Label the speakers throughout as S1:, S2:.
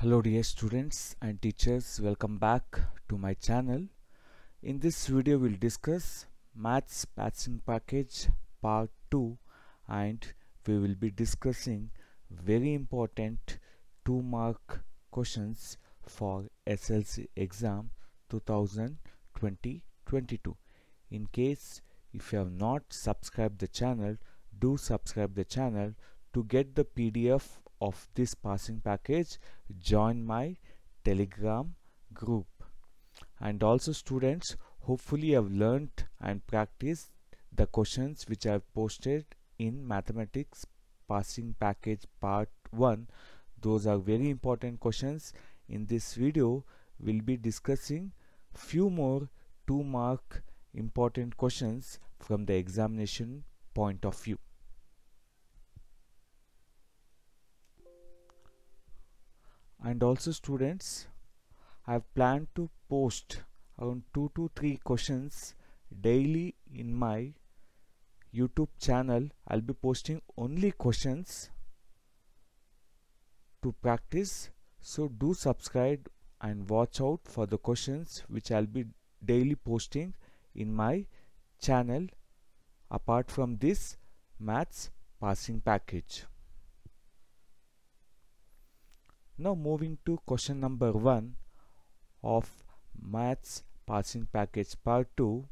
S1: hello dear students and teachers welcome back to my channel in this video we'll discuss maths patching package part 2 and we will be discussing very important 2 mark questions for SLC exam 2020-22 in case if you have not subscribed the channel do subscribe the channel to get the PDF of this passing package join my telegram group and also students hopefully have learnt and practiced the questions which I have posted in mathematics passing package part 1 those are very important questions in this video we'll be discussing few more two mark important questions from the examination point of view and also students I have planned to post around 2 to 3 questions daily in my YouTube channel I'll be posting only questions to practice so do subscribe and watch out for the questions which I'll be daily posting in my channel apart from this maths passing package now moving to question number 1 of Maths Passing Package Part 2.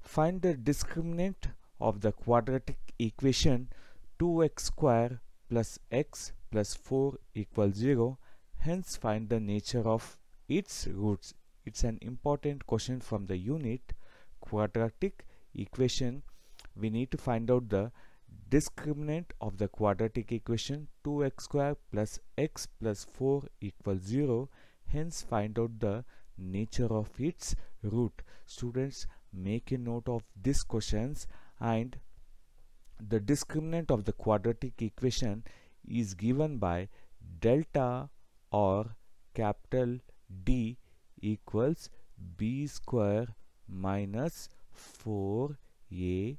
S1: Find the discriminant of the quadratic equation 2x square plus x plus 4 equals 0. Hence find the nature of its roots. It's an important question from the unit quadratic equation. We need to find out the discriminant of the quadratic equation 2x square plus x plus 4 equals 0 hence find out the nature of its root students make a note of these questions and the discriminant of the quadratic equation is given by delta or capital D equals b square minus 4ac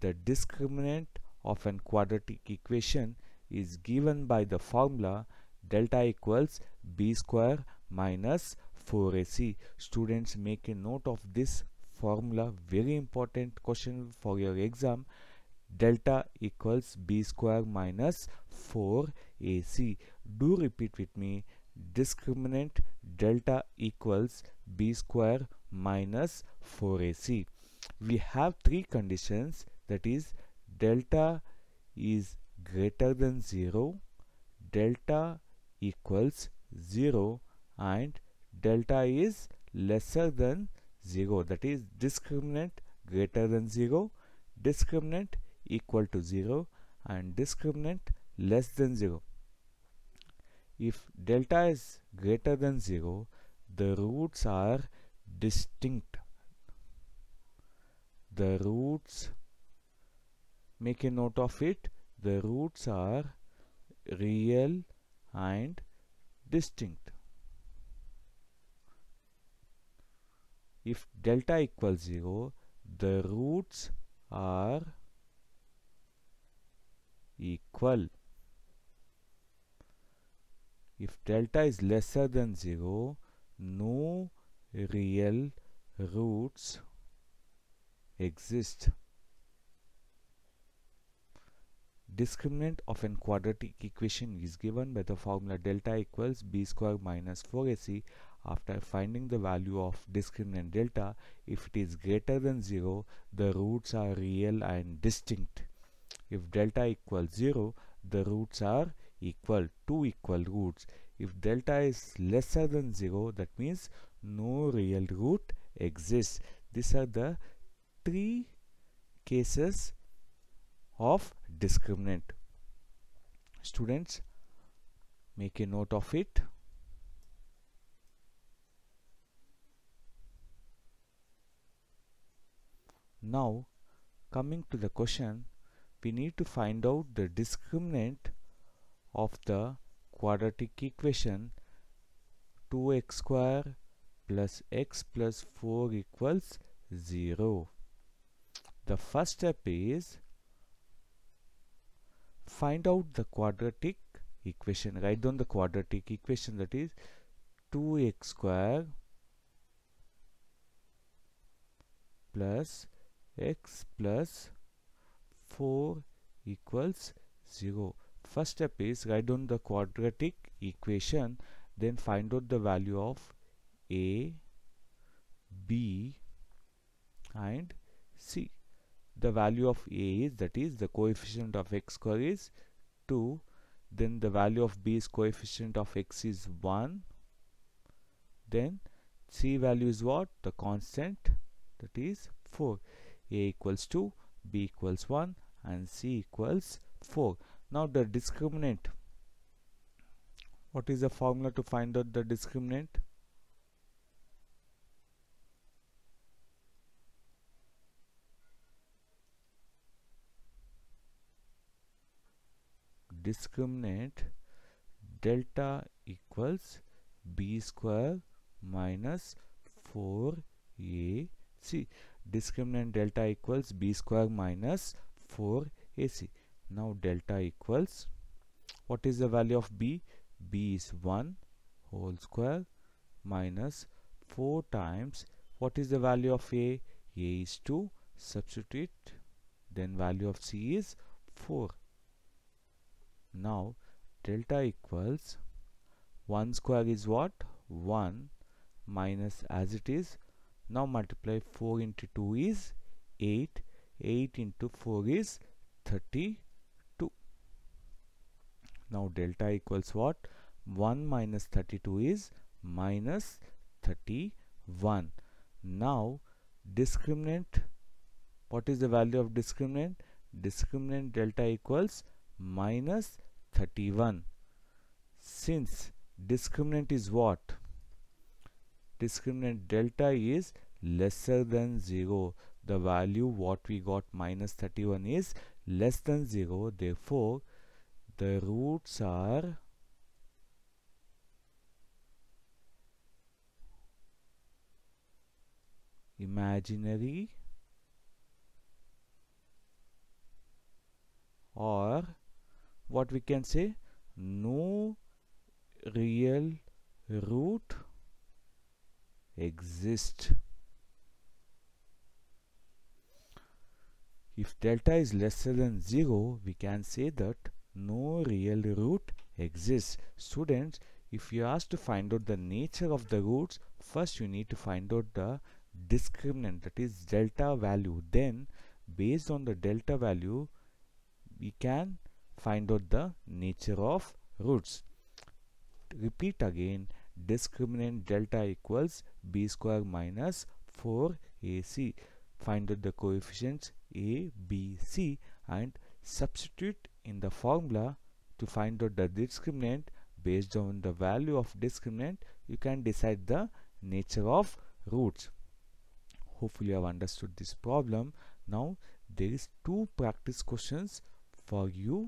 S1: the discriminant of an quadratic equation is given by the formula delta equals b square minus 4ac. Students make a note of this formula, very important question for your exam. Delta equals b square minus 4ac. Do repeat with me, discriminant delta equals b square minus 4ac. We have three conditions that is delta is greater than 0 delta equals 0 and delta is lesser than 0 that is discriminant greater than 0 discriminant equal to 0 and discriminant less than 0 if delta is greater than 0 the roots are distinct the roots make a note of it the roots are real and distinct if delta equals 0 the roots are equal if delta is lesser than 0 no real roots exist Discriminant of a quadratic equation is given by the formula delta equals b square minus 4ac after finding the value of discriminant delta if it is greater than 0 the roots are real and distinct if delta equals 0 the roots are equal two equal roots if delta is lesser than 0 that means no real root exists these are the three cases of discriminant students make a note of it now coming to the question we need to find out the discriminant of the quadratic equation 2x square plus x plus 4 equals 0 the first step is find out the quadratic equation write down the quadratic equation that is 2x square plus x plus 4 equals 0 first step is write down the quadratic equation then find out the value of a b and c the value of a is that is the coefficient of x square is 2 then the value of b is coefficient of x is 1 then c value is what the constant that is 4 a equals 2 b equals 1 and c equals 4 now the discriminant what is the formula to find out the discriminant discriminant delta equals b square minus 4ac discriminant delta equals b square minus 4ac now delta equals what is the value of b b is 1 whole square minus 4 times what is the value of a a is 2 substitute then value of c is 4 now delta equals 1 square is what 1 minus as it is now multiply 4 into 2 is 8 8 into 4 is 32 now delta equals what 1 minus 32 is minus 31 now discriminant what is the value of discriminant discriminant delta equals minus 31 since discriminant is what discriminant delta is lesser than 0 the value what we got minus 31 is less than 0 therefore the roots are imaginary or what we can say no real root exist if delta is lesser than 0 we can say that no real root exists students if you are asked to find out the nature of the roots first you need to find out the discriminant that is delta value then based on the delta value we can find out the nature of roots repeat again discriminant delta equals b square minus 4ac find out the coefficients a b c and substitute in the formula to find out the discriminant based on the value of discriminant you can decide the nature of roots hopefully you have understood this problem now there is two practice questions for you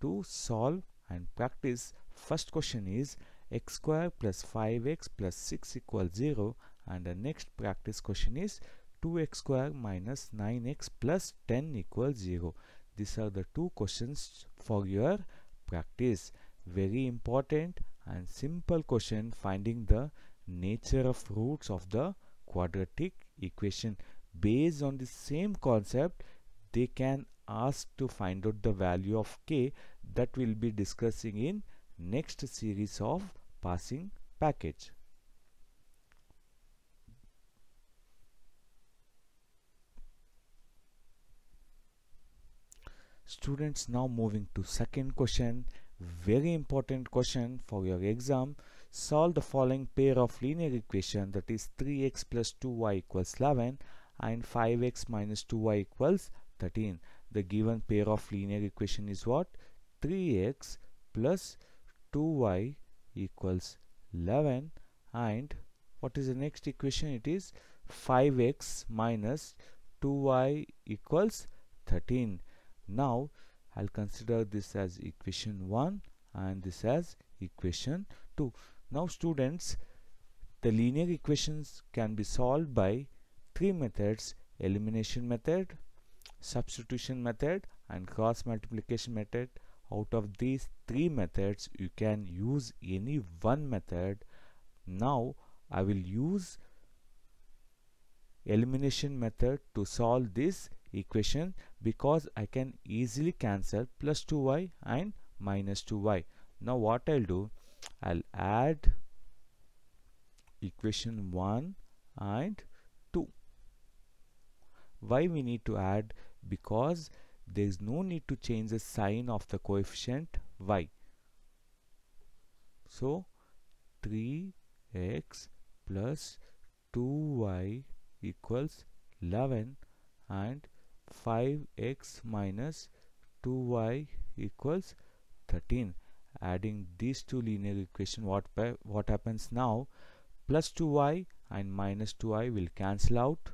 S1: to solve and practice first question is x square plus 5x plus 6 equals 0 and the next practice question is 2x square minus 9x plus 10 equals 0 these are the two questions for your practice very important and simple question finding the nature of roots of the quadratic equation based on the same concept they can ask to find out the value of k that we'll be discussing in next series of passing package. Students now moving to second question very important question for your exam solve the following pair of linear equation that is 3x plus 2y equals 11 and 5x minus 2y equals 13 the given pair of linear equation is what 3x plus 2y equals 11 and what is the next equation it is 5x minus 2y equals 13 now I'll consider this as equation 1 and this as equation 2 now students the linear equations can be solved by three methods elimination method substitution method and cross multiplication method out of these three methods you can use any one method now I will use elimination method to solve this equation because I can easily cancel plus 2y and minus 2y now what I'll do I'll add equation 1 and 2 why we need to add because there is no need to change the sign of the coefficient y so 3x plus 2y equals 11 and 5x minus 2y equals 13 adding these two linear equation what what happens now plus 2y and minus 2y will cancel out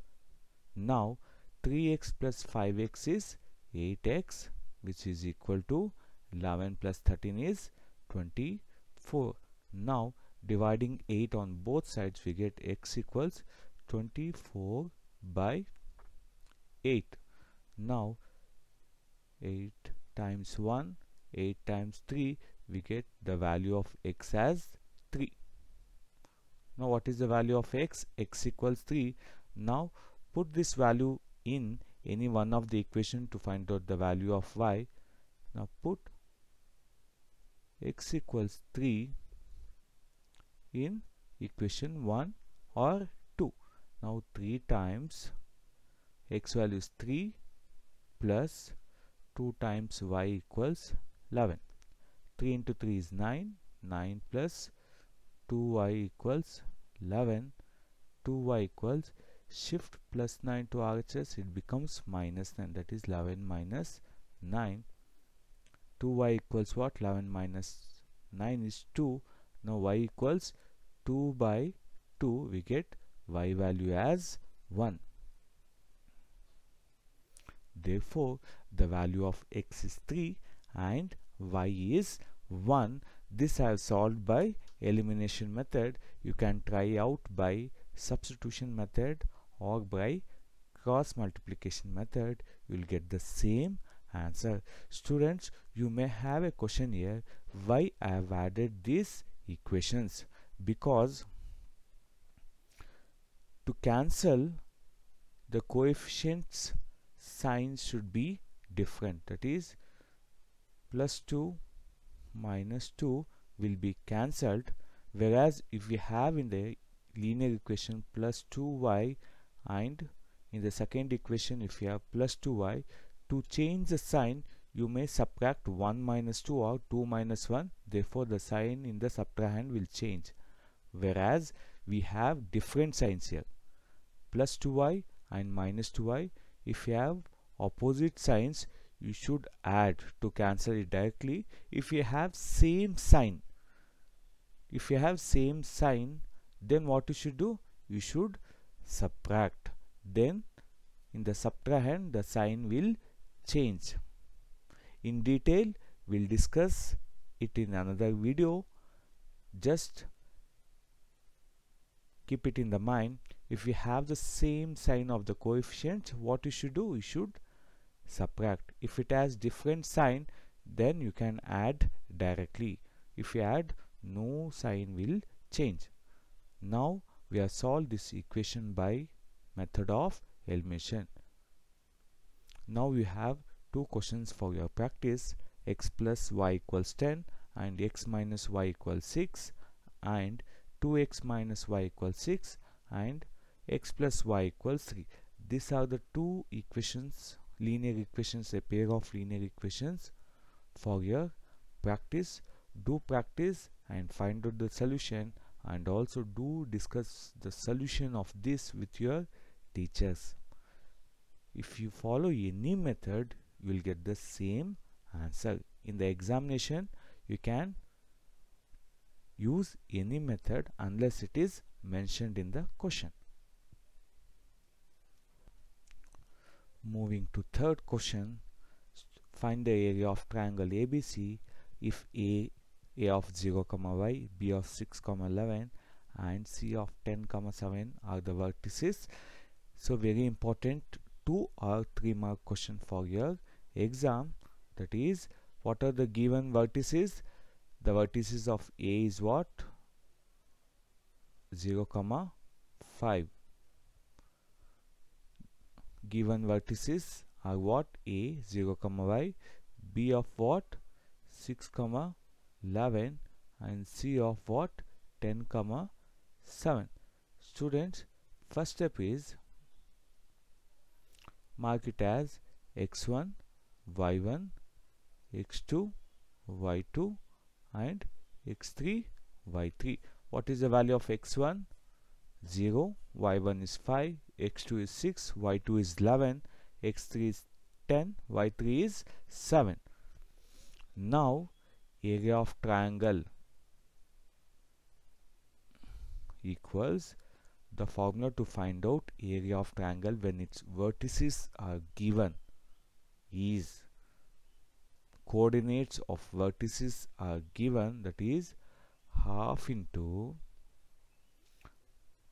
S1: now 3x plus 5x is 8x which is equal to 11 plus 13 is 24 now dividing 8 on both sides we get x equals 24 by 8 now 8 times 1 8 times 3 we get the value of x as 3 now what is the value of x x equals 3 now put this value in any one of the equation to find out the value of y now put x equals 3 in equation 1 or 2 now 3 times x value is 3 plus 2 times y equals 11 3 into 3 is 9 9 plus 2y equals 11 2y equals shift plus 9 to RHS it becomes minus 9 that is 11 minus 9 2y equals what 11 minus 9 is 2 now y equals 2 by 2 we get y value as 1 therefore the value of x is 3 and y is 1 this I have solved by elimination method you can try out by substitution method or by cross multiplication method you will get the same answer students you may have a question here why i have added these equations because to cancel the coefficients signs should be different that is plus 2 minus 2 will be cancelled whereas if we have in the linear equation plus 2y and in the second equation if you have plus 2y to change the sign you may subtract 1 minus 2 or 2 minus 1 therefore the sign in the subtrahend will change whereas we have different signs here plus 2y and minus 2y if you have opposite signs you should add to cancel it directly if you have same sign if you have same sign then what you should do you should subtract then in the subtrahend the sign will change in detail we'll discuss it in another video just keep it in the mind if you have the same sign of the coefficient what you should do you should subtract if it has different sign then you can add directly if you add no sign will change now we have solved this equation by method of elimination. Now you have two questions for your practice x plus y equals 10 and x minus y equals 6 and 2x minus y equals 6 and x plus y equals 3. These are the two equations, linear equations, a pair of linear equations for your practice. Do practice and find out the solution and also do discuss the solution of this with your teachers if you follow any method you will get the same answer in the examination you can use any method unless it is mentioned in the question moving to third question find the area of triangle ABC if A a of 0 comma y b of 6 comma 11 and c of 10 comma 7 are the vertices so very important two or three mark question for your exam that is what are the given vertices the vertices of a is what 0 comma 5 given vertices are what a 0 comma y b of what 6 comma 11 and c of what 10 comma 7 students first step is mark it as x1 y1 x2 y2 and x3 y3 what is the value of x1 0 y1 is 5 x2 is 6 y2 is 11 x3 is 10 y3 is 7 now area of triangle equals the formula to find out area of triangle when its vertices are given is coordinates of vertices are given that is half into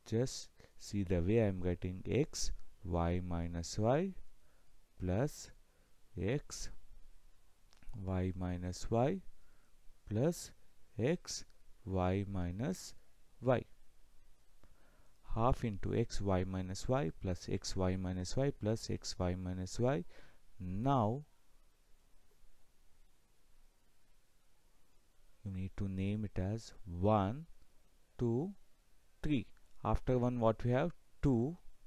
S1: just see the way I'm getting x y minus y plus x y minus y plus x y minus y half into x y minus y plus x y minus y plus x y minus y now you need to name it as 1 2 3 after 1 what we have 2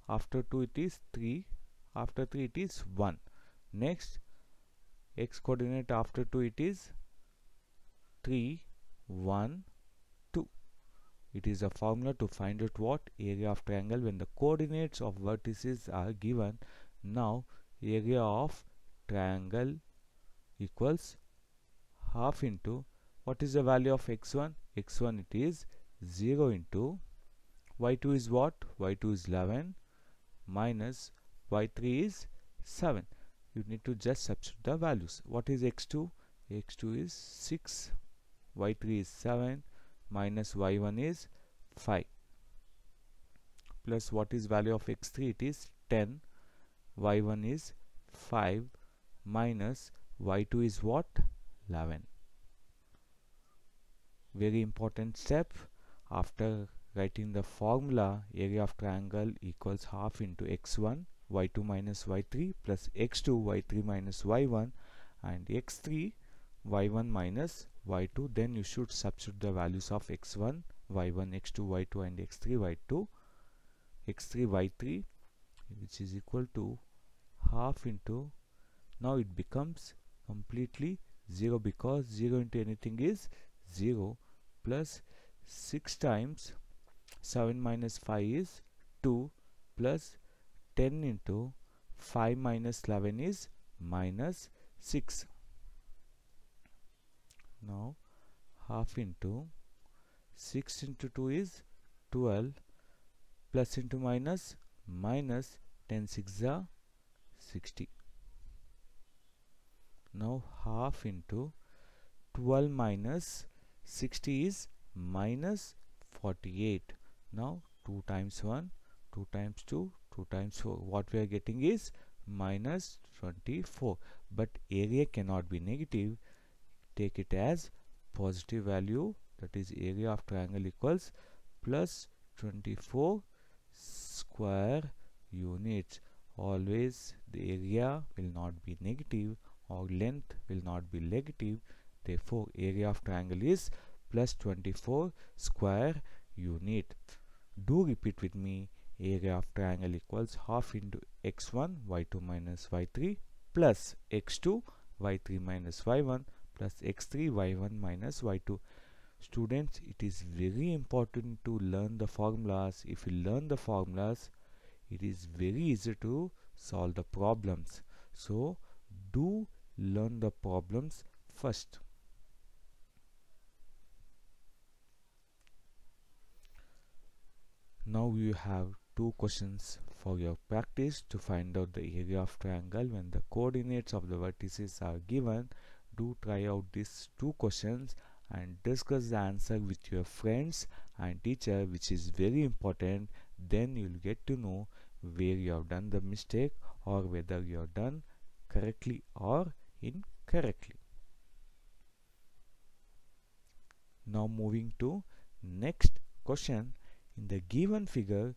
S1: after 2 it is 3 after 3 it is 1 next x coordinate after 2 it is 3 1 2 it is a formula to find out what area of triangle when the coordinates of vertices are given now area of triangle equals half into what is the value of x1 x1 it is 0 into y2 is what y2 is 11 minus y3 is 7 you need to just substitute the values what is x2 x2 is 6 y3 is 7 minus y1 is 5 plus what is value of x3 it is 10 y1 is 5 minus y2 is what 11 very important step after writing the formula area of triangle equals half into x1 y2 minus y3 plus x2 y3 minus y1 and x3 y1 minus y2 then you should substitute the values of x1 y1 x2 y2 and x3 y2 x3 y3 which is equal to half into now it becomes completely 0 because 0 into anything is 0 plus 6 times 7 minus 5 is 2 plus 10 into 5 minus 11 is minus 6 now half into 6 into 2 is 12 plus into minus minus 10 6 is 60 now half into 12 minus 60 is minus 48 now 2 times 1 2 times 2 2 times 4 what we are getting is minus 24 but area cannot be negative take it as positive value that is area of triangle equals plus 24 square units always the area will not be negative or length will not be negative therefore area of triangle is plus 24 square unit do repeat with me area of triangle equals half into x1 y2 minus y3 plus x2 y3 minus y1 plus x3 y1 minus y2 students it is very important to learn the formulas if you learn the formulas it is very easy to solve the problems so do learn the problems first now you have two questions for your practice to find out the area of triangle when the coordinates of the vertices are given do try out these two questions and discuss the answer with your friends and teacher which is very important then you'll get to know where you have done the mistake or whether you have done correctly or incorrectly now moving to next question in the given figure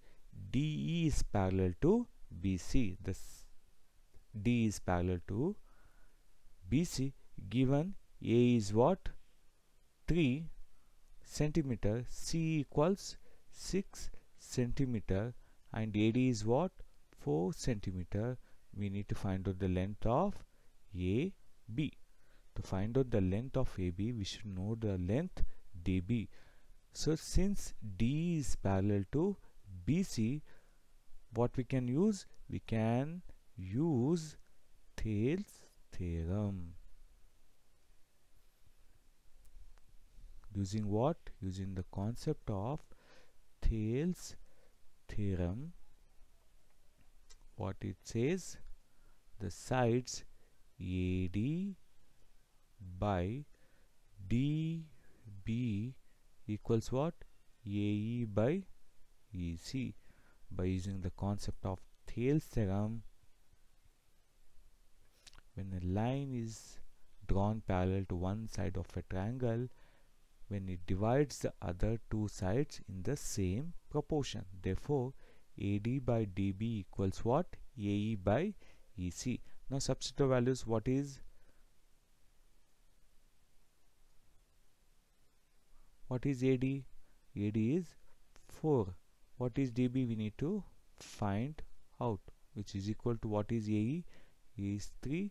S1: DE is parallel to BC this D is parallel to BC given A is what? 3 centimeter. C equals 6 centimeter and AD is what? 4 centimeter. We need to find out the length of AB. To find out the length of AB, we should know the length DB. So since D is parallel to BC, what we can use? We can use Thales theorem. using what using the concept of Thales theorem what it says the sides AD by DB equals what AE by EC by using the concept of Thales theorem when a line is drawn parallel to one side of a triangle when it divides the other two sides in the same proportion. Therefore, AD by DB equals what? AE by EC. Now substitute values what is? What is AD? AD is 4. What is DB? We need to find out which is equal to what is AE? AE is 3.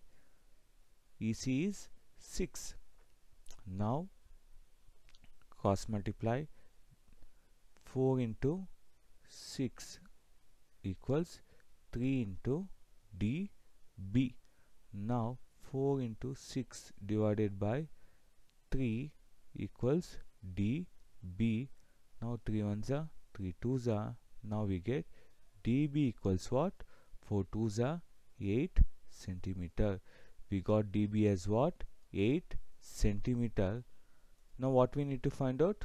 S1: EC is 6. Now Cos multiply 4 into 6 equals 3 into dB. Now 4 into 6 divided by 3 equals dB. Now 3 ones are 3 twos are. Now we get dB equals what? 4 twos are 8 centimeter. We got dB as what? 8 centimeter now what we need to find out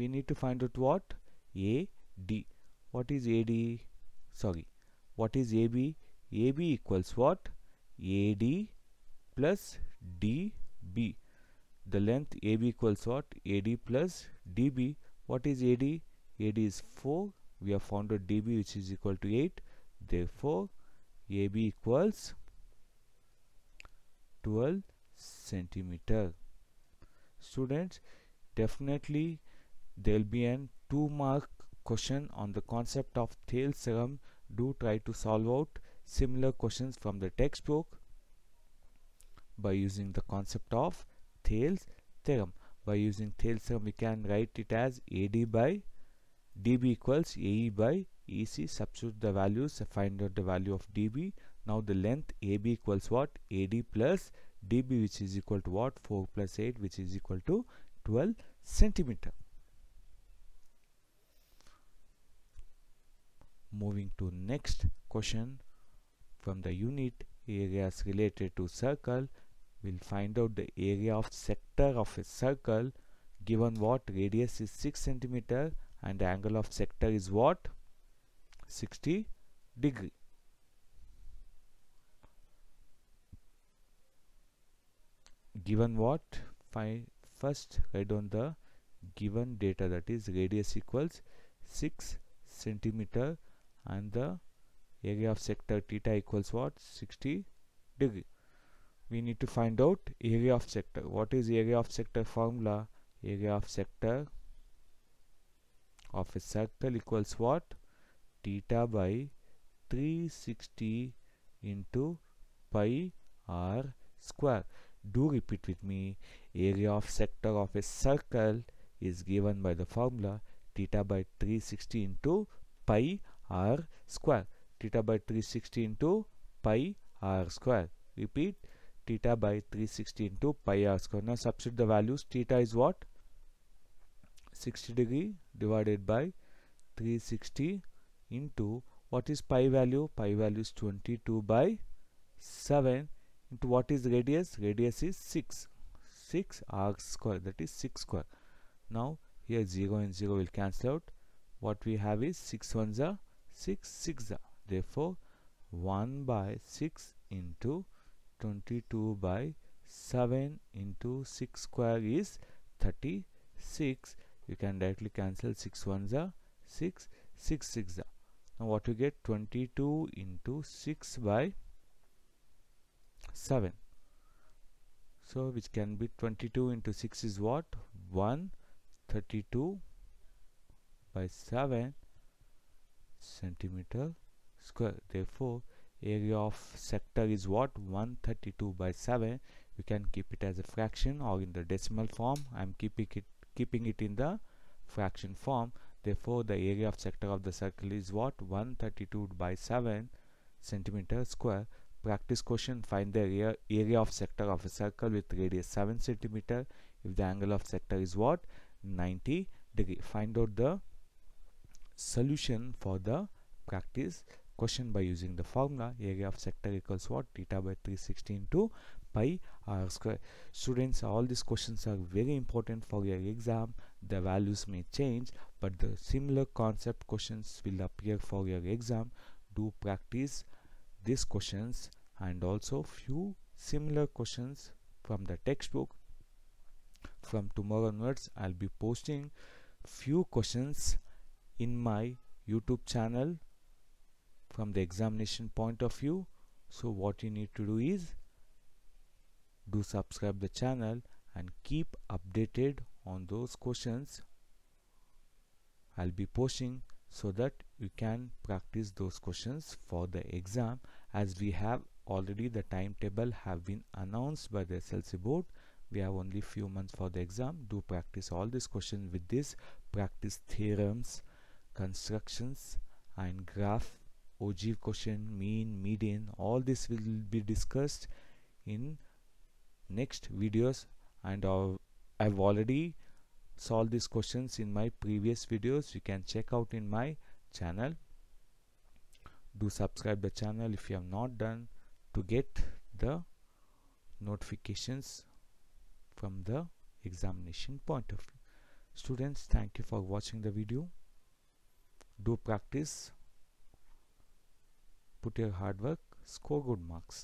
S1: we need to find out what AD what is AD sorry what is AB AB equals what AD plus DB the length AB equals what AD plus DB what is AD AD is 4 we have found out DB which is equal to 8 therefore AB equals 12 centimeter students definitely there'll be an two mark question on the concept of tail serum do try to solve out similar questions from the textbook by using the concept of Thales theorem. By using Thales theorem, we can write it as AD by DB equals AE by EC. Substitute the values, find out the value of DB. Now the length AB equals what? AD plus db which is equal to what 4 plus 8 which is equal to 12 centimeter moving to next question from the unit areas related to circle we'll find out the area of sector of a circle given what radius is 6 centimeter and the angle of sector is what 60 degree given what find first write on the given data that is radius equals 6 centimeter and the area of sector theta equals what 60 degree we need to find out area of sector what is area of sector formula area of sector of a circle equals what theta by 360 into pi r square do repeat with me area of sector of a circle is given by the formula theta by 360 into pi r square theta by 360 into pi r square repeat theta by 360 into pi r square now substitute the values theta is what 60 degree divided by 360 into what is pi value pi value is 22 by 7 into what is radius radius is 6 6 r square that is 6 square now here 0 and 0 will cancel out what we have is 6 ones are 6 6 are therefore 1 by 6 into 22 by 7 into 6 square is 36 you can directly cancel 6 ones are 6 6 6 are now what you get 22 into 6 by 7 so which can be 22 into 6 is what one thirty-two by 7 centimeter square therefore area of sector is what 132 by 7 We can keep it as a fraction or in the decimal form i'm keeping it keeping it in the fraction form therefore the area of sector of the circle is what 132 by 7 centimeter square Practice question find the area, area of sector of a circle with radius 7 centimeter if the angle of sector is what 90 degree. Find out the solution for the practice question by using the formula area of sector equals what theta by 316 to pi r square. Students all these questions are very important for your exam. The values may change but the similar concept questions will appear for your exam. Do practice these questions and also few similar questions from the textbook from tomorrow onwards i'll be posting few questions in my youtube channel from the examination point of view so what you need to do is do subscribe the channel and keep updated on those questions i'll be posting so that you can practice those questions for the exam as we have already the timetable have been announced by the SLC board we have only few months for the exam do practice all these questions with this practice theorems constructions and graph ogive question mean median all this will be discussed in next videos and uh, I've already solved these questions in my previous videos you can check out in my channel do subscribe the channel if you have not done to get the notifications from the examination point of view students thank you for watching the video do practice put your hard work score good marks